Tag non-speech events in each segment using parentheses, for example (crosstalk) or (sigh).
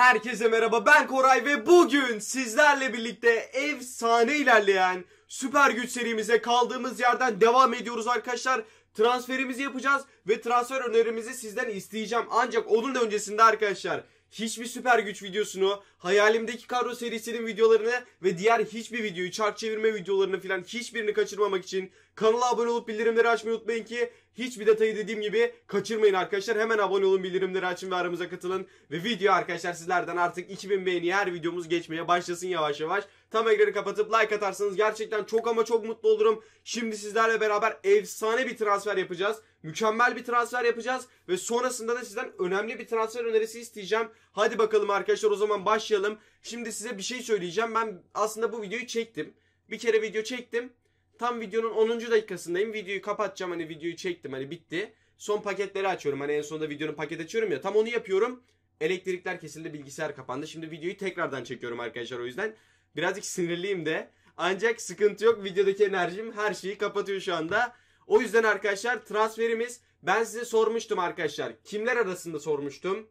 Herkese merhaba ben Koray ve bugün sizlerle birlikte efsane ilerleyen süper güç serimize kaldığımız yerden devam ediyoruz arkadaşlar. Transferimizi yapacağız ve transfer önerimizi sizden isteyeceğim. Ancak onun öncesinde arkadaşlar hiçbir süper güç videosunu, hayalimdeki kadro serisinin videolarını ve diğer hiçbir videoyu, çark çevirme videolarını filan hiçbirini kaçırmamak için kanala abone olup bildirimleri açmayı unutmayın ki hiçbir detayı dediğim gibi kaçırmayın arkadaşlar. Hemen abone olun, bildirimleri açın ve aramıza katılın. Ve video arkadaşlar sizlerden artık 2000 beğeni her videomuz geçmeye başlasın yavaş yavaş. Tam ekranı kapatıp like atarsanız gerçekten çok ama çok mutlu olurum. Şimdi sizlerle beraber efsane bir transfer yapacağız. Mükemmel bir transfer yapacağız ve sonrasında da sizden önemli bir transfer önerisi isteyeceğim. Hadi bakalım arkadaşlar o zaman başlayalım. Şimdi size bir şey söyleyeceğim. Ben aslında bu videoyu çektim. Bir kere video çektim. Tam videonun 10. dakikasındayım. Videoyu kapatacağım hani videoyu çektim hani bitti. Son paketleri açıyorum. Hani en sonunda videonun paket açıyorum ya. Tam onu yapıyorum. Elektrikler kesildi, bilgisayar kapandı. Şimdi videoyu tekrardan çekiyorum arkadaşlar o yüzden. Birazcık sinirliyim de. Ancak sıkıntı yok. Videodaki enerjim her şeyi kapatıyor şu anda. O yüzden arkadaşlar transferimiz ben size sormuştum arkadaşlar. Kimler arasında sormuştum?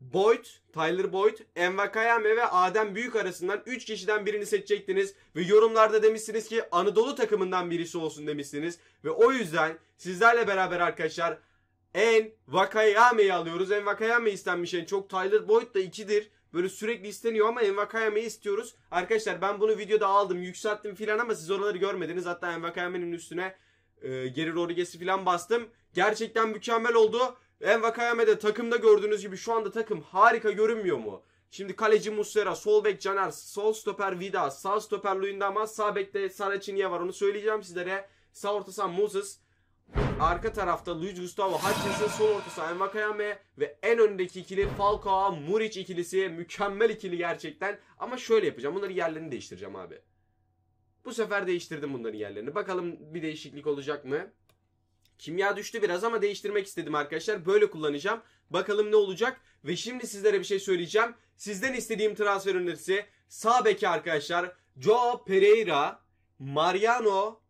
Boyd, Tyler Boyd, Envakayame ve Adem Büyük arasından 3 kişiden birini seçecektiniz. Ve yorumlarda demişsiniz ki Anadolu takımından birisi olsun demişsiniz. Ve o yüzden sizlerle beraber arkadaşlar en Vakayame'yi alıyoruz. En Vakayame istenmiş en çok. Tyler Boyd da 2'dir. Böyle sürekli isteniyor ama Envakayame'yi istiyoruz. Arkadaşlar ben bunu videoda aldım yükselttim filan ama siz oraları görmediniz. Hatta Envakayame'nin üstüne e, geri rorigesi filan bastım. Gerçekten mükemmel oldu. Envakayame de takımda gördüğünüz gibi şu anda takım harika görünmüyor mu? Şimdi kaleci Muslera, sol bek Caner, sol stoper Vida, sağ stoper Luyendama, sağ bekte Saraciniye var onu söyleyeceğim sizlere. Sağ orta saha Moses, Arka tarafta Luis Gustavo Hutchinson sol ortası Aymakayame ve en öndeki ikili Falcao Muric ikilisi mükemmel ikili gerçekten. Ama şöyle yapacağım. bunları yerlerini değiştireceğim abi. Bu sefer değiştirdim bunların yerlerini. Bakalım bir değişiklik olacak mı? Kimya düştü biraz ama değiştirmek istedim arkadaşlar. Böyle kullanacağım. Bakalım ne olacak. Ve şimdi sizlere bir şey söyleyeceğim. Sizden istediğim transfer önerisi sağ beki arkadaşlar. Joe Pereira, Mariano,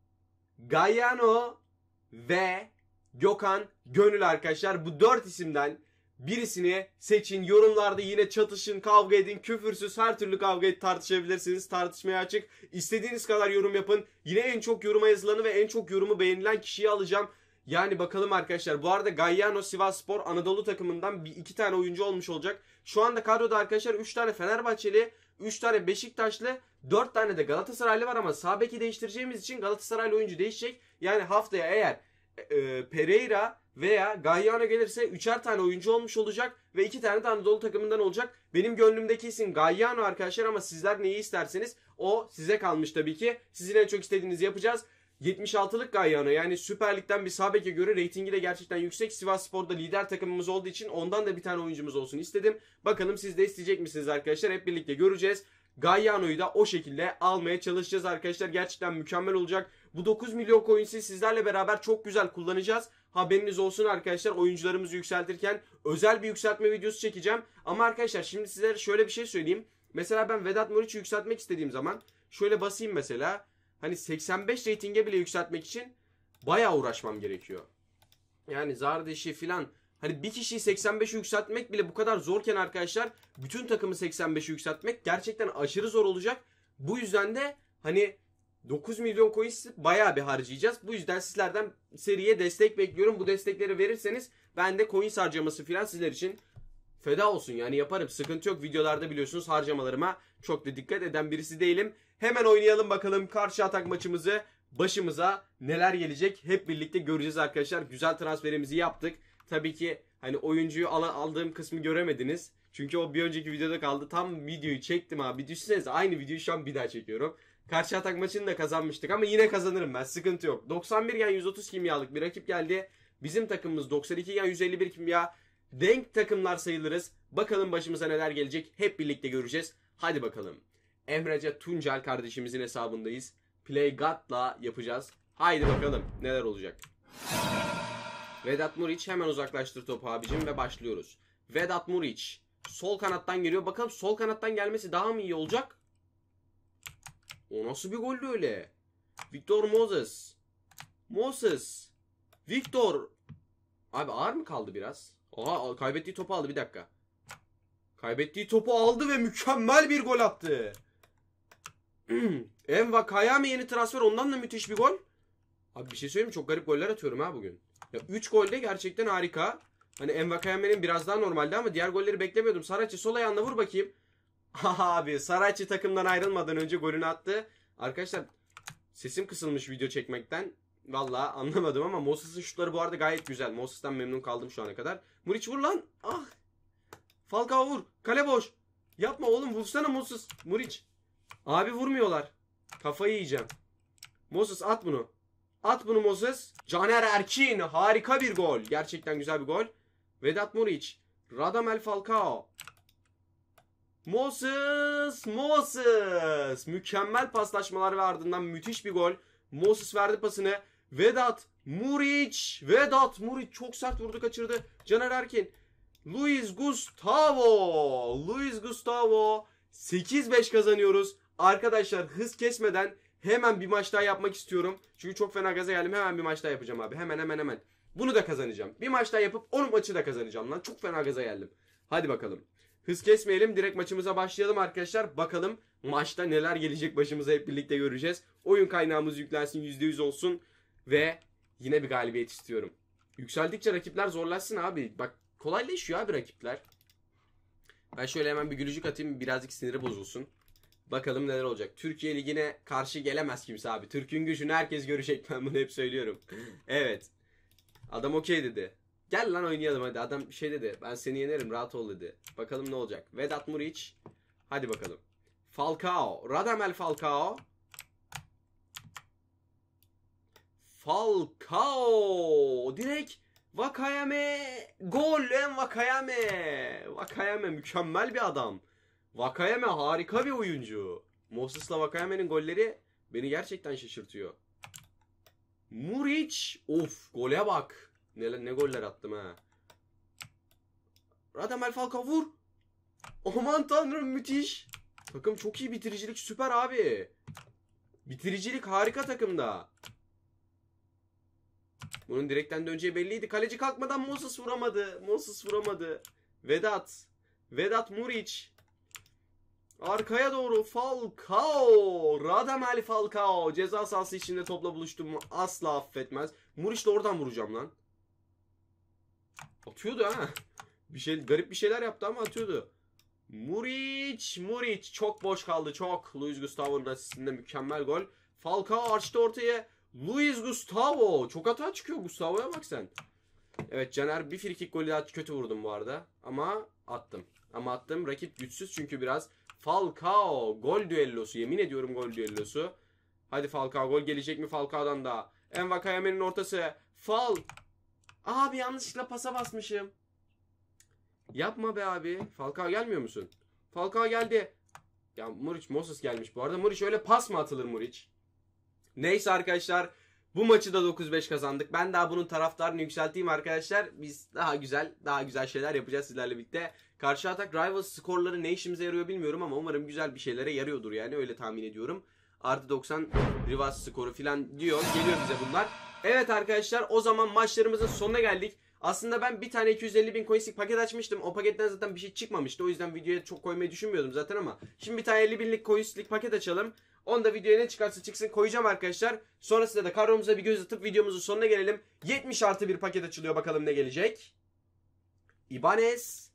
Gaiano ve Gökhan Gönül arkadaşlar. Bu dört isimden birisini seçin. Yorumlarda yine çatışın, kavga edin, küfürsüz her türlü kavga et tartışabilirsiniz. Tartışmaya açık. İstediğiniz kadar yorum yapın. Yine en çok yoruma yazılanı ve en çok yorumu beğenilen kişiyi alacağım. Yani bakalım arkadaşlar. Bu arada Gayyano Sivas Spor Anadolu takımından bir iki tane oyuncu olmuş olacak. Şu anda kadroda arkadaşlar 3 tane Fenerbahçeli 3 tane Beşiktaşlı 4 tane de Galatasaraylı var ama sağ beki değiştireceğimiz için Galatasaraylı oyuncu değişecek. Yani haftaya eğer e, Pereira veya Gagliano gelirse 3'er tane oyuncu olmuş olacak ve 2 tane de Anadolu takımından olacak. Benim gönlümdeki isim Gagliano arkadaşlar ama sizler neyi isterseniz o size kalmış tabii ki. Sizin en çok istediğinizi yapacağız. 76'lık Gayyano yani Süper Lig'den bir sağ göre reytingi de gerçekten yüksek. Sivas Spor'da lider takımımız olduğu için ondan da bir tane oyuncumuz olsun istedim. Bakalım siz de isteyecek misiniz arkadaşlar? Hep birlikte göreceğiz. Gayyano'yu da o şekilde almaya çalışacağız arkadaşlar. Gerçekten mükemmel olacak. Bu 9 milyon coins'i sizlerle beraber çok güzel kullanacağız. Haberiniz olsun arkadaşlar oyuncularımızı yükseltirken özel bir yükseltme videosu çekeceğim. Ama arkadaşlar şimdi sizlere şöyle bir şey söyleyeyim. Mesela ben Vedat Muriç'i yükseltmek istediğim zaman şöyle basayım mesela hani 85 reytinge bile yükseltmek için bayağı uğraşmam gerekiyor. Yani Zardeş'i filan hani bir kişiyi 85'e yükseltmek bile bu kadar zorken arkadaşlar bütün takımı 85'e yükseltmek gerçekten aşırı zor olacak. Bu yüzden de hani 9 milyon coin bayağı bir harcayacağız. Bu yüzden sizlerden seriye destek bekliyorum. Bu destekleri verirseniz ben de coin harcaması filan sizler için feda olsun yani yaparım. Sıkıntı yok. Videolarda biliyorsunuz harcamalarıma çok da dikkat eden birisi değilim. Hemen oynayalım bakalım karşı atak maçımızı. Başımıza neler gelecek hep birlikte göreceğiz arkadaşlar. Güzel transferimizi yaptık. Tabii ki hani oyuncuyu al aldığım kısmı göremediniz. Çünkü o bir önceki videoda kaldı. Tam videoyu çektim abi. Düşünsenize aynı videoyu şu an bir daha çekiyorum. Karşı atak maçını da kazanmıştık ama yine kazanırım ben. Sıkıntı yok. 91 gen 130 kimyalık bir rakip geldi. Bizim takımımız 92 gen 151 kimya. Denk takımlar sayılırız. Bakalım başımıza neler gelecek hep birlikte göreceğiz. Hadi bakalım. Emrece Tuncel kardeşimizin hesabındayız. Play God'la yapacağız. Haydi bakalım neler olacak. Vedat Muriç hemen uzaklaştır topu abicim ve başlıyoruz. Vedat Muriç sol kanattan geliyor. Bakalım sol kanattan gelmesi daha mı iyi olacak? O nasıl bir goldü öyle? Victor Moses. Moses. Victor. Abi ağır mı kaldı biraz? Oha kaybettiği topu aldı bir dakika. Kaybettiği topu aldı ve mükemmel bir gol attı. (clears throat) Enva Kayame yeni transfer ondan da müthiş bir gol. Abi bir şey söyleyeyim mi? Çok garip goller atıyorum ha bugün. Ya 3 golde gerçekten harika. Hani Enva Kayame'nin biraz daha normaldi ama diğer golleri beklemiyordum. Saracı sol ayağında vur bakayım. (laughs) Abi Saracı takımdan ayrılmadan önce golünü attı. Arkadaşlar sesim kısılmış video çekmekten. Valla anlamadım ama Moses'ın şutları bu arada gayet güzel. Moses'tan memnun kaldım şu ana kadar. Muriç vur lan. Ah. Falcao vur. Kale boş. Yapma oğlum vursana Moses. Muriç. Abi vurmuyorlar. Kafayı yiyeceğim. Moses at bunu. At bunu Moses. Caner Erkin. Harika bir gol. Gerçekten güzel bir gol. Vedat Muriç. Radamel Falcao. Moses. Moses. Mükemmel paslaşmalar ve ardından müthiş bir gol. Moses verdi pasını. Vedat Muriç. Vedat Muriç çok sert vurdu kaçırdı. Caner Erkin. Luis Gustavo. Luis Gustavo. 8-5 kazanıyoruz. Arkadaşlar hız kesmeden hemen bir maç daha yapmak istiyorum. Çünkü çok fena gaza geldim. Hemen bir maç daha yapacağım abi. Hemen hemen hemen. Bunu da kazanacağım. Bir maç daha yapıp onun maçı da kazanacağım lan. Çok fena gaza geldim. Hadi bakalım. Hız kesmeyelim. Direkt maçımıza başlayalım arkadaşlar. Bakalım maçta neler gelecek başımıza hep birlikte göreceğiz. Oyun kaynağımız yüklensin %100 olsun. Ve yine bir galibiyet istiyorum. Yükseldikçe rakipler zorlaşsın abi. Bak kolaylaşıyor abi rakipler. Ben şöyle hemen bir gülücük atayım birazcık siniri bozulsun. Bakalım neler olacak. Türkiye Ligi'ne karşı gelemez kimse abi. Türk'ün gücünü herkes görecek ben bunu hep söylüyorum. evet. Adam okey dedi. Gel lan oynayalım hadi. Adam şey dedi. Ben seni yenerim rahat ol dedi. Bakalım ne olacak. Vedat Muriç. Hadi bakalım. Falcao. Radamel Falcao. Falcao. Direkt Vakayeme. Gol en Vakayeme. Vakayeme mükemmel bir adam. Vakayeme harika bir oyuncu. Moses'la Vakayeme'nin golleri beni gerçekten şaşırtıyor. Muric, Of gole bak. Ne, ne goller attım ha. Radamel Falcao vur. Aman tanrım müthiş. Takım çok iyi bitiricilik süper abi. Bitiricilik harika takımda. Bunun direkten döneceği belliydi. Kaleci kalkmadan Moses vuramadı. Moses vuramadı. Vedat. Vedat Muriç. Arkaya doğru Falcao. Radamel Falcao. Ceza sahası içinde topla buluştu mu asla affetmez. Muriç de oradan vuracağım lan. Atıyordu ha. Bir şey garip bir şeyler yaptı ama atıyordu. Muriç, Muriç çok boş kaldı çok. Luis Gustavo'nun asistinde mükemmel gol. Falcao açtı ortaya. Luis Gustavo. Çok hata çıkıyor Gustavo'ya bak sen. Evet Caner bir frikik golü daha kötü vurdum bu arada. Ama attım. Ama attım. Rakip güçsüz çünkü biraz. Falcao gol düellosu. Yemin ediyorum gol düellosu. Hadi Falcao gol gelecek mi Falcao'dan da? Enva Kayame'nin ortası. Fal. Abi yanlışlıkla pasa basmışım. Yapma be abi. Falcao gelmiyor musun? Falcao geldi. Ya Muriç Moses gelmiş bu arada. Muriç öyle pas mı atılır Muriç? Neyse arkadaşlar bu maçı da 9-5 kazandık. Ben daha bunun taraftarını yükselteyim arkadaşlar. Biz daha güzel, daha güzel şeyler yapacağız sizlerle birlikte. Karşı atak Rivals skorları ne işimize yarıyor bilmiyorum ama umarım güzel bir şeylere yarıyordur yani öyle tahmin ediyorum. Artı 90 Rivals skoru filan diyor. Geliyor bize bunlar. Evet arkadaşlar o zaman maçlarımızın sonuna geldik. Aslında ben bir tane 250 bin coinslik paket açmıştım. O paketten zaten bir şey çıkmamıştı. O yüzden videoya çok koymayı düşünmüyordum zaten ama. Şimdi bir tane 50 binlik coinslik paket açalım. Onu da videoya ne çıkarsa çıksın koyacağım arkadaşlar. Sonrasında da kadromuza bir göz atıp videomuzun sonuna gelelim. 70 artı bir paket açılıyor bakalım ne gelecek. Ibanez.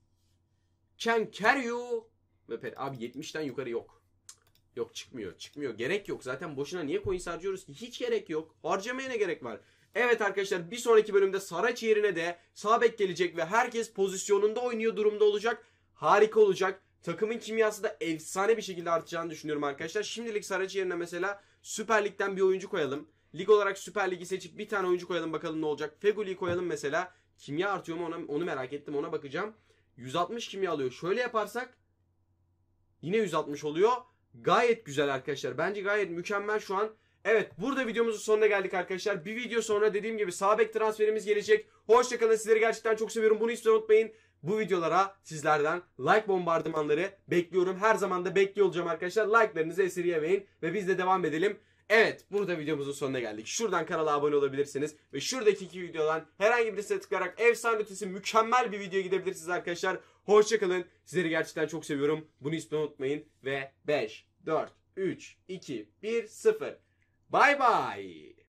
Kenkeryu. Abi 70'ten yukarı yok. Yok çıkmıyor. Çıkmıyor. Gerek yok. Zaten boşuna niye coins harcıyoruz ki? Hiç gerek yok. Harcamaya ne gerek var? Evet arkadaşlar bir sonraki bölümde Saraç yerine de Sabek gelecek ve herkes pozisyonunda oynuyor durumda olacak. Harika olacak. Takımın kimyası da efsane bir şekilde artacağını düşünüyorum arkadaşlar. Şimdilik Saracı yerine mesela Süper Lig'den bir oyuncu koyalım. Lig olarak Süper Lig'i seçip bir tane oyuncu koyalım bakalım ne olacak. Fegoli'yi koyalım mesela. Kimya artıyor mu ona, onu merak ettim ona bakacağım. 160 kimya alıyor. Şöyle yaparsak yine 160 oluyor. Gayet güzel arkadaşlar. Bence gayet mükemmel şu an. Evet burada videomuzun sonuna geldik arkadaşlar. Bir video sonra dediğim gibi Sabek transferimiz gelecek. Hoşçakalın sizleri gerçekten çok seviyorum. Bunu hiç unutmayın. Bu videolara sizlerden like bombardımanları bekliyorum. Her zaman da bekliyor olacağım arkadaşlar. Like'larınızı esirgemeyin ve biz de devam edelim. Evet burada videomuzun sonuna geldik. Şuradan kanala abone olabilirsiniz. Ve şuradaki iki videodan herhangi birisine tıklayarak efsane ötesi mükemmel bir videoya gidebilirsiniz arkadaşlar. Hoşçakalın. Sizleri gerçekten çok seviyorum. Bunu ismini unutmayın. Ve 5, 4, 3, 2, 1, 0. Bye bye.